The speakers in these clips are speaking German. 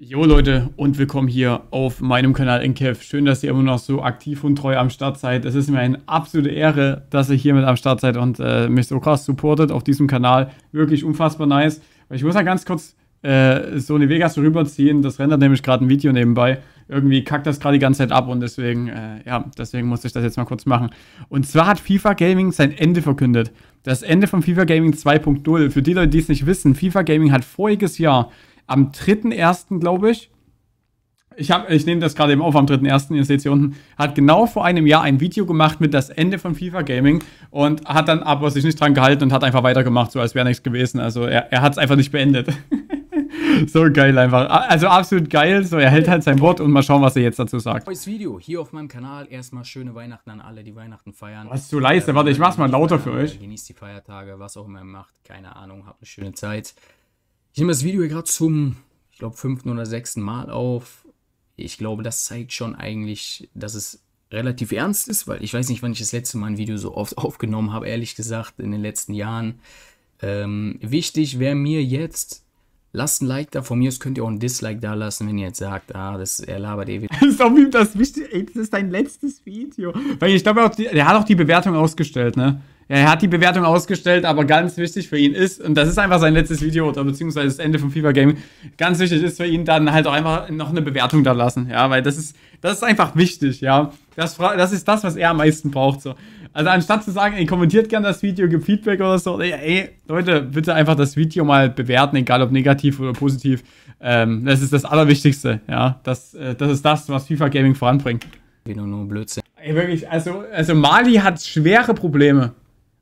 Jo Leute und willkommen hier auf meinem Kanal Enkev. Schön, dass ihr immer noch so aktiv und treu am Start seid. Es ist mir eine absolute Ehre, dass ihr hier mit am Start seid und äh, mich so krass supportet auf diesem Kanal. Wirklich unfassbar nice. Ich muss mal ganz kurz äh, eine Vegas rüberziehen. Das rendert nämlich gerade ein Video nebenbei. Irgendwie kackt das gerade die ganze Zeit ab und deswegen, äh, ja, deswegen musste ich das jetzt mal kurz machen. Und zwar hat FIFA Gaming sein Ende verkündet. Das Ende von FIFA Gaming 2.0. Für die Leute, die es nicht wissen, FIFA Gaming hat voriges Jahr am 3.1., glaube ich, ich, ich nehme das gerade eben auf am 3.1., ihr seht es hier unten, hat genau vor einem Jahr ein Video gemacht mit das Ende von FIFA Gaming und hat dann aber sich nicht dran gehalten und hat einfach weitergemacht, so als wäre nichts gewesen. Also er, er hat es einfach nicht beendet. so geil einfach. Also absolut geil. So, er hält halt sein Wort und mal schauen, was er jetzt dazu sagt. Neues Video hier auf meinem Kanal. Erstmal schöne Weihnachten an alle, die Weihnachten feiern. Was zu leise, warte, ich mach's mal lauter für äh, euch. Genießt die Feiertage, was auch immer ihr macht. Keine Ahnung, habt eine schöne Zeit. Ich nehme das Video hier gerade zum, ich glaube, fünften oder sechsten Mal auf. Ich glaube, das zeigt schon eigentlich, dass es relativ ernst ist, weil ich weiß nicht, wann ich das letzte Mal ein Video so oft aufgenommen habe, ehrlich gesagt, in den letzten Jahren. Ähm, wichtig wäre mir jetzt, lasst ein Like da. Von mir aus könnt ihr auch ein Dislike da lassen, wenn ihr jetzt sagt, ah, das er labert ewig. Eh das ist auch ihm das Wichtige, ey, das ist dein letztes Video. Weil ich glaube, der hat auch die Bewertung ausgestellt, ne? er hat die Bewertung ausgestellt, aber ganz wichtig für ihn ist, und das ist einfach sein letztes Video oder beziehungsweise das Ende vom FIFA Game, ganz wichtig ist für ihn dann halt auch einfach noch eine Bewertung da lassen, ja, weil das ist, das ist einfach wichtig, ja. Das, das ist das, was er am meisten braucht, so. Also anstatt zu sagen, ey, kommentiert gerne das Video, gibt Feedback oder so, ey, ey, Leute, bitte einfach das Video mal bewerten, egal ob negativ oder positiv. Ähm, das ist das Allerwichtigste, ja. Das, äh, das ist das, was FIFA Gaming voranbringt. Wie nur, nur Blödsinn. Ey, wirklich, also, also Mali hat schwere Probleme.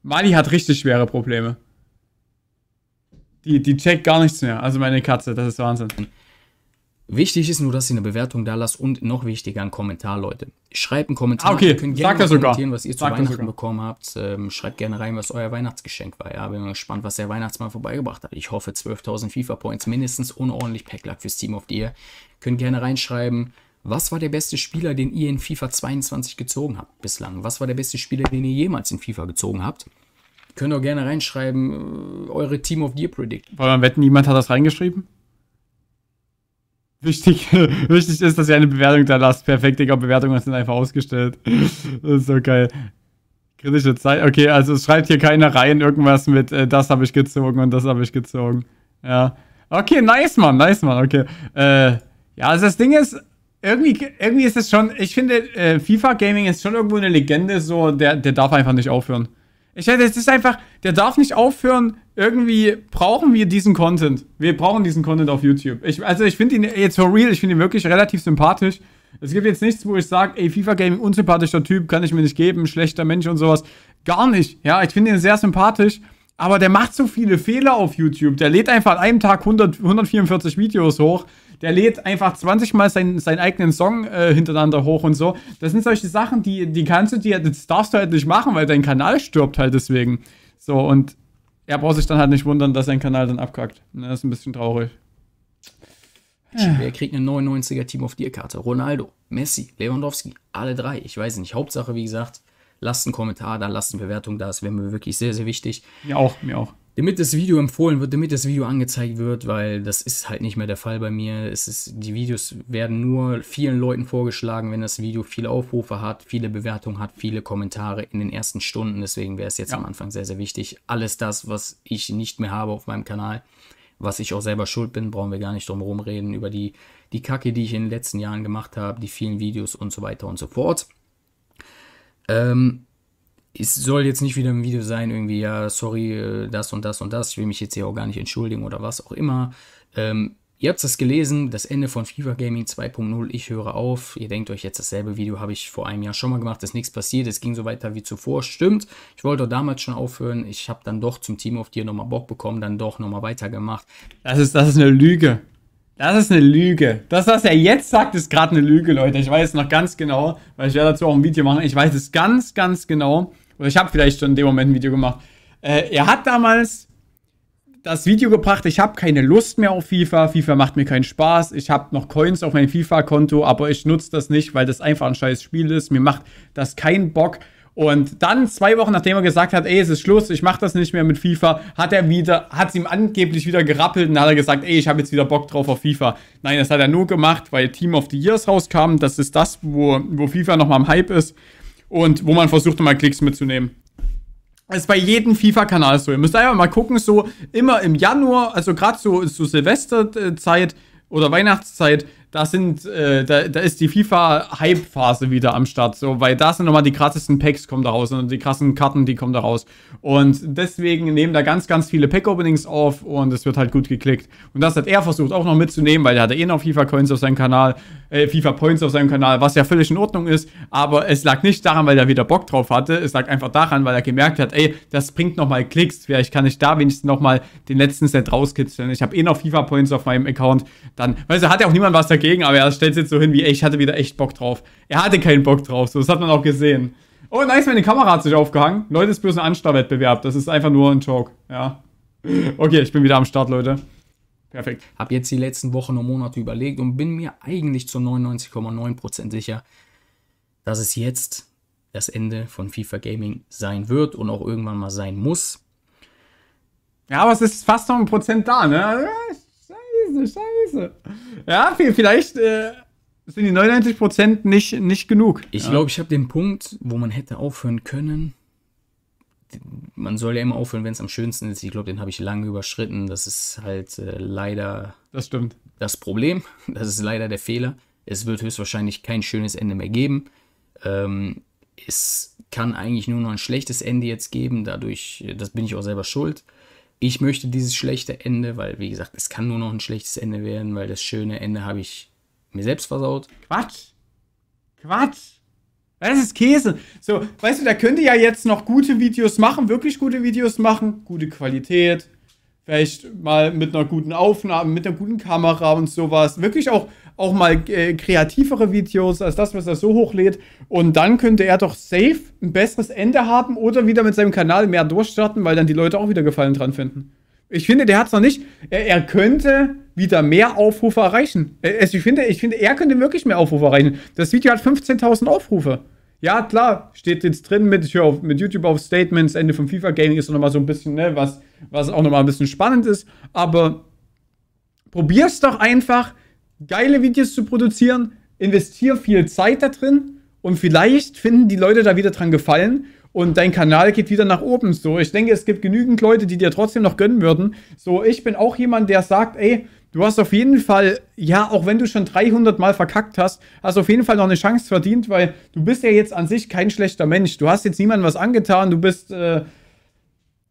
Mali hat richtig schwere Probleme. Die, die checkt gar nichts mehr. Also meine Katze, das ist Wahnsinn. Wichtig ist nur, dass ihr eine Bewertung da lasst und noch wichtiger einen Kommentar, Leute. Schreibt einen Kommentar. Ah, okay. Ihr könnt gerne kommentieren, was ihr Sag zu Weihnachten bekommen habt. Ähm, schreibt gerne rein, was euer Weihnachtsgeschenk war. Ja, bin mal gespannt, was der Weihnachtsmann vorbeigebracht hat. Ich hoffe 12.000 FIFA-Points, mindestens unordentlich Packlack fürs Team of the Year. Könnt gerne reinschreiben. Was war der beste Spieler, den ihr in FIFA 22 gezogen habt bislang? Was war der beste Spieler, den ihr jemals in FIFA gezogen habt? Könnt ihr gerne reinschreiben, äh, eure Team of the Year Predict. Wollen wir wetten, niemand hat das reingeschrieben? Wichtig, wichtig ist, dass ihr eine Bewertung da lasst. Perfekt, Digga, Bewertungen sind einfach ausgestellt. Das ist so geil. Kritische Zeit. Okay, also es schreibt hier keiner rein irgendwas mit, äh, das habe ich gezogen und das habe ich gezogen. Ja. Okay, nice, Mann, nice, Mann, okay. Äh, ja, also das Ding ist, irgendwie, irgendwie ist es schon, ich finde, äh, FIFA Gaming ist schon irgendwo eine Legende, so, der, der darf einfach nicht aufhören. Ich hätte, es ist einfach, der darf nicht aufhören. Irgendwie brauchen wir diesen Content. Wir brauchen diesen Content auf YouTube. Ich, also ich finde ihn jetzt for real, ich finde ihn wirklich relativ sympathisch. Es gibt jetzt nichts, wo ich sage, ey, FIFA Gaming, unsympathischer Typ, kann ich mir nicht geben, schlechter Mensch und sowas. Gar nicht. Ja, ich finde ihn sehr sympathisch. Aber der macht so viele Fehler auf YouTube. Der lädt einfach an einem Tag 100, 144 Videos hoch. Der lädt einfach 20 Mal seinen, seinen eigenen Song äh, hintereinander hoch und so. Das sind solche Sachen, die, die kannst du dir, das darfst du halt nicht machen, weil dein Kanal stirbt halt deswegen. So, und er braucht sich dann halt nicht wundern, dass sein Kanal dann abkackt. Ne, das ist ein bisschen traurig. Wer kriegt eine 99er Team of Dear Karte? Ronaldo, Messi, Lewandowski, alle drei. Ich weiß nicht. Hauptsache, wie gesagt, Lasst einen Kommentar da, lasst eine Bewertung da. Das wäre mir wirklich sehr, sehr wichtig. Mir auch, mir auch. Damit das Video empfohlen wird, damit das Video angezeigt wird, weil das ist halt nicht mehr der Fall bei mir. Es ist, die Videos werden nur vielen Leuten vorgeschlagen, wenn das Video viele Aufrufe hat, viele Bewertungen hat, viele Kommentare in den ersten Stunden. Deswegen wäre es jetzt ja. am Anfang sehr, sehr wichtig. Alles das, was ich nicht mehr habe auf meinem Kanal, was ich auch selber schuld bin, brauchen wir gar nicht drum herum reden, über die, die Kacke, die ich in den letzten Jahren gemacht habe, die vielen Videos und so weiter und so fort. Ähm, es soll jetzt nicht wieder ein Video sein, irgendwie, ja, sorry, äh, das und das und das, ich will mich jetzt hier auch gar nicht entschuldigen oder was auch immer. Ähm, ihr habt es gelesen, das Ende von Fever Gaming 2.0, ich höre auf. Ihr denkt euch jetzt, dasselbe Video habe ich vor einem Jahr schon mal gemacht, ist nichts passiert, es ging so weiter wie zuvor. Stimmt, ich wollte auch damals schon aufhören, ich habe dann doch zum Team of dir nochmal Bock bekommen, dann doch nochmal weitergemacht. Das ist, das ist eine Lüge. Das ist eine Lüge. Das, was er jetzt sagt, ist gerade eine Lüge, Leute. Ich weiß es noch ganz genau, weil ich werde dazu auch ein Video machen. Ich weiß es ganz, ganz genau. Oder ich habe vielleicht schon in dem Moment ein Video gemacht. Äh, er hat damals das Video gebracht, ich habe keine Lust mehr auf FIFA. FIFA macht mir keinen Spaß. Ich habe noch Coins auf meinem FIFA-Konto, aber ich nutze das nicht, weil das einfach ein scheiß Spiel ist. Mir macht das keinen Bock. Und dann, zwei Wochen nachdem er gesagt hat, ey, es ist Schluss, ich mach das nicht mehr mit FIFA, hat er wieder, hat es ihm angeblich wieder gerappelt und hat er gesagt, ey, ich habe jetzt wieder Bock drauf auf FIFA. Nein, das hat er nur gemacht, weil Team of the Years rauskam. Das ist das, wo, wo FIFA nochmal im Hype ist und wo man versucht, mal Klicks mitzunehmen. Das ist bei jedem FIFA-Kanal so. Ihr müsst einfach mal gucken, so immer im Januar, also gerade so, so Silvesterzeit äh, oder Weihnachtszeit, da sind, äh, da, da ist die FIFA-Hype-Phase wieder am Start, so, weil da sind nochmal die krassesten Packs kommen da raus und die krassen Karten, die kommen da raus. Und deswegen nehmen da ganz, ganz viele Pack-Openings auf und es wird halt gut geklickt. Und das hat er versucht auch noch mitzunehmen, weil er hatte eh noch FIFA-Coins auf seinem Kanal, äh, FIFA-Points auf seinem Kanal, was ja völlig in Ordnung ist, aber es lag nicht daran, weil er wieder Bock drauf hatte, es lag einfach daran, weil er gemerkt hat, ey, das bringt nochmal Klicks, vielleicht kann ich da wenigstens nochmal den letzten Set rauskitzeln. Ich habe eh noch FIFA-Points auf meinem Account, dann, weißt du, hat ja auch niemand was dagegen dagegen, aber er stellt es jetzt so hin, wie ich hatte wieder echt Bock drauf. Er hatte keinen Bock drauf, so das hat man auch gesehen. Oh, nice, meine Kamera hat sich aufgehangen. Leute, ist bloß ein Anstarwettbewerb. Das ist einfach nur ein Joke, ja. Okay, ich bin wieder am Start, Leute. Perfekt. Hab jetzt die letzten Wochen und Monate überlegt und bin mir eigentlich zu 99,9% sicher, dass es jetzt das Ende von FIFA Gaming sein wird und auch irgendwann mal sein muss. Ja, aber es ist fast noch ein Prozent da, ne? scheiße, scheiße. Ja, vielleicht äh, sind die 99% nicht, nicht genug. Ich ja. glaube, ich habe den Punkt, wo man hätte aufhören können. Man soll ja immer aufhören, wenn es am schönsten ist. Ich glaube, den habe ich lange überschritten. Das ist halt äh, leider. Das stimmt. Das Problem. Das ist leider der Fehler. Es wird höchstwahrscheinlich kein schönes Ende mehr geben. Ähm, es kann eigentlich nur noch ein schlechtes Ende jetzt geben. Dadurch, äh, das bin ich auch selber schuld ich möchte dieses schlechte Ende, weil wie gesagt, es kann nur noch ein schlechtes Ende werden, weil das schöne Ende habe ich mir selbst versaut. Quatsch! Quatsch! Das ist Käse. So, weißt du, da könnt ihr ja jetzt noch gute Videos machen, wirklich gute Videos machen, gute Qualität, vielleicht mal mit einer guten Aufnahme, mit einer guten Kamera und sowas. Wirklich auch, auch mal äh, kreativere Videos als das, was er so hochlädt. Und dann könnte er doch safe ein besseres Ende haben oder wieder mit seinem Kanal mehr durchstarten, weil dann die Leute auch wieder Gefallen dran finden. Ich finde, der hat es noch nicht. Er, er, könnte wieder mehr Aufrufe erreichen. Äh, also ich, finde, ich finde, er könnte wirklich mehr Aufrufe erreichen. Das Video hat 15.000 Aufrufe ja klar, steht jetzt drin mit, mit YouTube auf Statements, Ende vom FIFA-Gaming ist nochmal so ein bisschen, ne, was, was auch nochmal ein bisschen spannend ist, aber probier's doch einfach, geile Videos zu produzieren, investier viel Zeit da drin und vielleicht finden die Leute da wieder dran gefallen und dein Kanal geht wieder nach oben. So, ich denke, es gibt genügend Leute, die dir trotzdem noch gönnen würden. So, ich bin auch jemand, der sagt, ey, Du hast auf jeden Fall, ja, auch wenn du schon 300 Mal verkackt hast, hast auf jeden Fall noch eine Chance verdient, weil du bist ja jetzt an sich kein schlechter Mensch. Du hast jetzt niemandem was angetan, du bist, äh,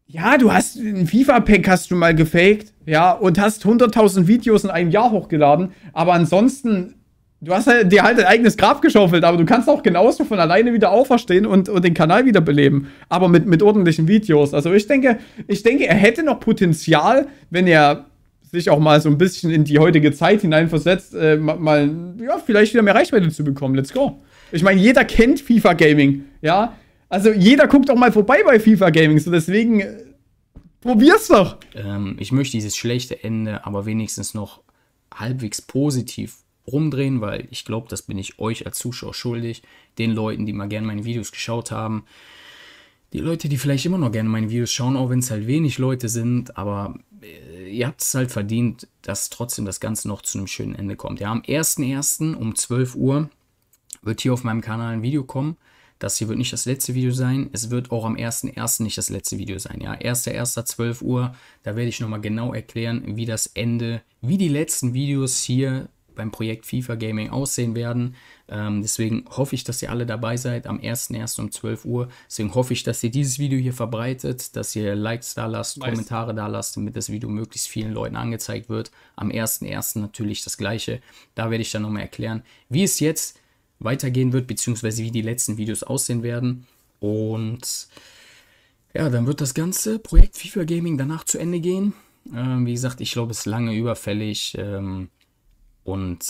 ja, du hast ein FIFA-Pack hast du mal gefaked, ja, und hast 100.000 Videos in einem Jahr hochgeladen, aber ansonsten, du hast halt, dir halt dein eigenes Grab geschaufelt, aber du kannst auch genauso von alleine wieder auferstehen und, und den Kanal wiederbeleben, aber mit, mit ordentlichen Videos. Also ich denke, ich denke, er hätte noch Potenzial, wenn er sich auch mal so ein bisschen in die heutige Zeit hineinversetzt, äh, mal, ja, vielleicht wieder mehr Reichweite zu bekommen. Let's go. Ich meine, jeder kennt FIFA Gaming, ja. Also jeder guckt auch mal vorbei bei FIFA Gaming, so deswegen äh, probier's doch. Ähm, ich möchte dieses schlechte Ende aber wenigstens noch halbwegs positiv rumdrehen, weil ich glaube, das bin ich euch als Zuschauer schuldig, den Leuten, die mal gerne meine Videos geschaut haben die Leute, die vielleicht immer noch gerne meine Videos schauen, auch wenn es halt wenig Leute sind, aber äh, ihr habt es halt verdient, dass trotzdem das Ganze noch zu einem schönen Ende kommt. Ja, am 1.1. um 12 Uhr wird hier auf meinem Kanal ein Video kommen. Das hier wird nicht das letzte Video sein. Es wird auch am 1.1. nicht das letzte Video sein. Ja, 1.1.12 Uhr. Da werde ich nochmal genau erklären, wie das Ende, wie die letzten Videos hier beim Projekt FIFA Gaming aussehen werden. Ähm, deswegen hoffe ich, dass ihr alle dabei seid am 1.1. um 12 Uhr. Deswegen hoffe ich, dass ihr dieses Video hier verbreitet, dass ihr Likes da lasst, nice. Kommentare da lasst, damit das Video möglichst vielen Leuten angezeigt wird. Am 1.1. natürlich das gleiche. Da werde ich dann nochmal erklären, wie es jetzt weitergehen wird, beziehungsweise wie die letzten Videos aussehen werden. Und ja, dann wird das ganze Projekt FIFA Gaming danach zu Ende gehen. Ähm, wie gesagt, ich glaube, es ist lange überfällig. Ähm, und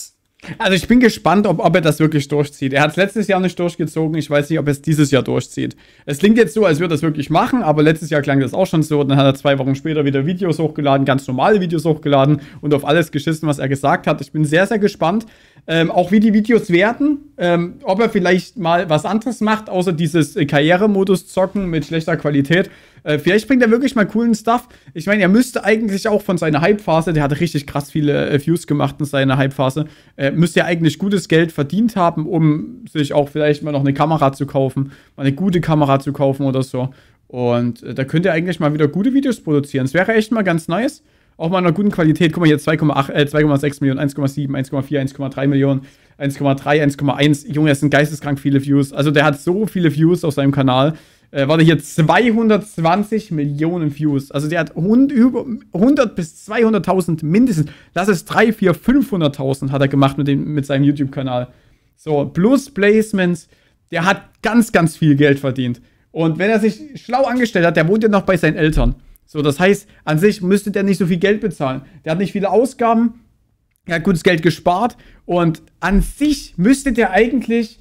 also ich bin gespannt, ob, ob er das wirklich durchzieht. Er hat es letztes Jahr nicht durchgezogen. Ich weiß nicht, ob er es dieses Jahr durchzieht. Es klingt jetzt so, als würde er es wirklich machen, aber letztes Jahr klang das auch schon so. Dann hat er zwei Wochen später wieder Videos hochgeladen, ganz normale Videos hochgeladen und auf alles geschissen, was er gesagt hat. Ich bin sehr, sehr gespannt. Ähm, auch wie die Videos werden, ähm, ob er vielleicht mal was anderes macht, außer dieses äh, Karrieremodus zocken mit schlechter Qualität. Äh, vielleicht bringt er wirklich mal coolen Stuff. Ich meine, er müsste eigentlich auch von seiner Hype-Phase, der hatte richtig krass viele äh, Views gemacht in seiner Hype-Phase, äh, müsste er eigentlich gutes Geld verdient haben, um sich auch vielleicht mal noch eine Kamera zu kaufen, mal eine gute Kamera zu kaufen oder so. Und äh, da könnte er eigentlich mal wieder gute Videos produzieren. Es wäre echt mal ganz nice auch mal in einer guten Qualität. Guck mal hier, 2,6 äh, 2, Millionen, 1,7, 1,4, 1,3 Millionen, 1,3, 1,1. Junge, das sind geisteskrank viele Views. Also der hat so viele Views auf seinem Kanal. Äh, warte hier, 220 Millionen Views. Also der hat 100 bis 200.000 mindestens. Das ist 3, 4, 500.000 hat er gemacht mit, dem, mit seinem YouTube-Kanal. So, plus Placements. Der hat ganz, ganz viel Geld verdient. Und wenn er sich schlau angestellt hat, der wohnt ja noch bei seinen Eltern. So, das heißt, an sich müsste der nicht so viel Geld bezahlen. Der hat nicht viele Ausgaben, er hat gutes Geld gespart und an sich müsste der eigentlich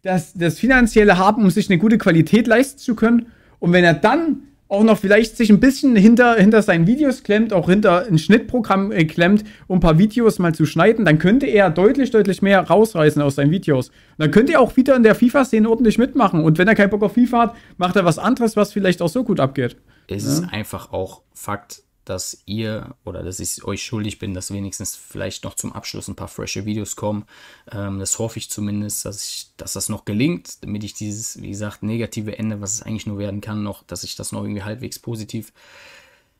das, das Finanzielle haben, um sich eine gute Qualität leisten zu können. Und wenn er dann auch noch vielleicht sich ein bisschen hinter, hinter seinen Videos klemmt, auch hinter ein Schnittprogramm äh, klemmt, um ein paar Videos mal zu schneiden, dann könnte er deutlich, deutlich mehr rausreißen aus seinen Videos. Und dann könnte er auch wieder in der FIFA-Szene ordentlich mitmachen. Und wenn er keinen Bock auf FIFA hat, macht er was anderes, was vielleicht auch so gut abgeht. Es ja? ist einfach auch Fakt, dass ihr oder dass ich euch schuldig bin, dass wenigstens vielleicht noch zum Abschluss ein paar frische Videos kommen. Ähm, das hoffe ich zumindest, dass, ich, dass das noch gelingt, damit ich dieses, wie gesagt, negative Ende, was es eigentlich nur werden kann, noch, dass ich das noch irgendwie halbwegs positiv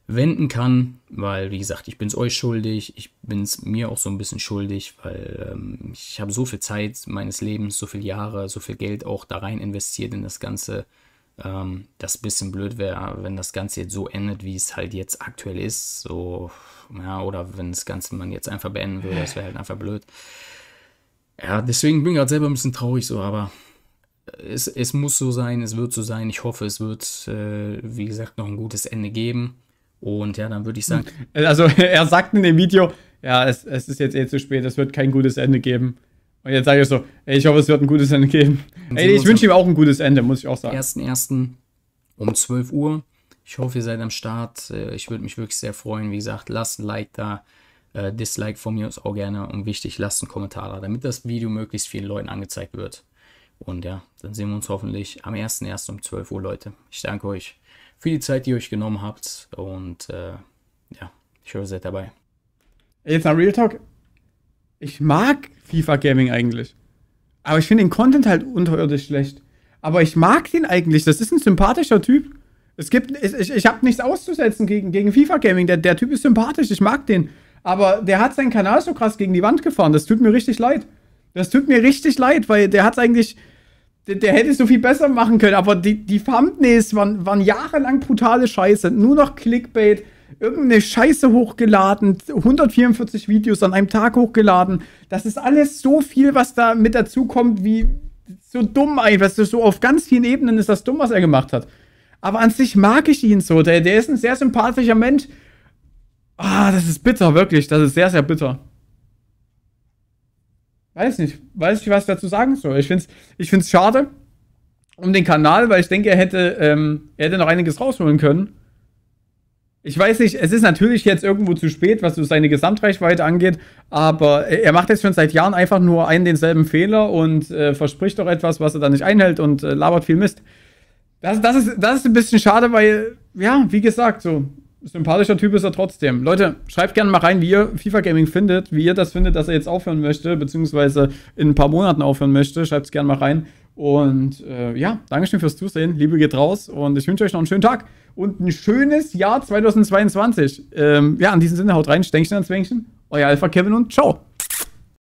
wenden kann, weil, wie gesagt, ich bin es euch schuldig, ich bin es mir auch so ein bisschen schuldig, weil ähm, ich habe so viel Zeit meines Lebens, so viele Jahre, so viel Geld auch da rein investiert in das ganze ähm, das bisschen blöd wäre, wenn das Ganze jetzt so endet, wie es halt jetzt aktuell ist. So, ja, oder wenn das Ganze man jetzt einfach beenden würde, das wäre halt einfach blöd. Ja, deswegen bin ich gerade selber ein bisschen traurig so, aber es, es muss so sein, es wird so sein. Ich hoffe, es wird, äh, wie gesagt, noch ein gutes Ende geben. Und ja, dann würde ich sagen. Also, er sagt in dem Video, ja, es, es ist jetzt eh zu spät, es wird kein gutes Ende geben. Und jetzt sage ich so, ey, ich hoffe, es wird ein gutes Ende geben. Ey, ich wünsche ihm auch ein gutes Ende, muss ich auch sagen. 1.1. um 12 Uhr. Ich hoffe, ihr seid am Start. Äh, ich würde mich wirklich sehr freuen. Wie gesagt, lasst ein Like da. Äh, Dislike von mir ist auch gerne. Und wichtig, lasst einen Kommentar da, damit das Video möglichst vielen Leuten angezeigt wird. Und ja, dann sehen wir uns hoffentlich am 1.1. um 12 Uhr, Leute. Ich danke euch für die Zeit, die ihr euch genommen habt. Und äh, ja, ich hoffe, ihr seid dabei. Jetzt nach Real Talk. Ich mag FIFA Gaming eigentlich. Aber ich finde den Content halt unterirdisch schlecht. Aber ich mag den eigentlich. Das ist ein sympathischer Typ. Es gibt, ich, ich habe nichts auszusetzen gegen, gegen FIFA Gaming. Der, der Typ ist sympathisch. Ich mag den. Aber der hat seinen Kanal so krass gegen die Wand gefahren. Das tut mir richtig leid. Das tut mir richtig leid, weil der hat eigentlich. Der, der, hätte so viel besser machen können, aber die, die Thumbnails waren, waren jahrelang brutale Scheiße. Nur noch Clickbait irgendeine Scheiße hochgeladen, 144 Videos an einem Tag hochgeladen. Das ist alles so viel, was da mit dazukommt, wie so dumm einfach. So auf ganz vielen Ebenen ist das dumm, was er gemacht hat. Aber an sich mag ich ihn so. Der, der ist ein sehr sympathischer Mensch. Ah, das ist bitter, wirklich. Das ist sehr, sehr bitter. Weiß nicht. Weiß nicht, was ich dazu sagen soll. Ich finde es ich find's schade um den Kanal, weil ich denke, er hätte, ähm, er hätte noch einiges rausholen können. Ich weiß nicht, es ist natürlich jetzt irgendwo zu spät, was so seine Gesamtreichweite angeht, aber er macht jetzt schon seit Jahren einfach nur einen denselben Fehler und äh, verspricht doch etwas, was er dann nicht einhält und äh, labert viel Mist. Das, das, ist, das ist ein bisschen schade, weil, ja, wie gesagt, so sympathischer Typ ist er trotzdem. Leute, schreibt gerne mal rein, wie ihr FIFA Gaming findet, wie ihr das findet, dass er jetzt aufhören möchte, beziehungsweise in ein paar Monaten aufhören möchte. Schreibt es gerne mal rein. Und äh, ja, Dankeschön fürs Zusehen. Liebe geht raus und ich wünsche euch noch einen schönen Tag und ein schönes Jahr 2022. Ähm, ja, in diesem Sinne, haut rein, Stänkchen ans Wänkchen, euer Alpha Kevin und ciao.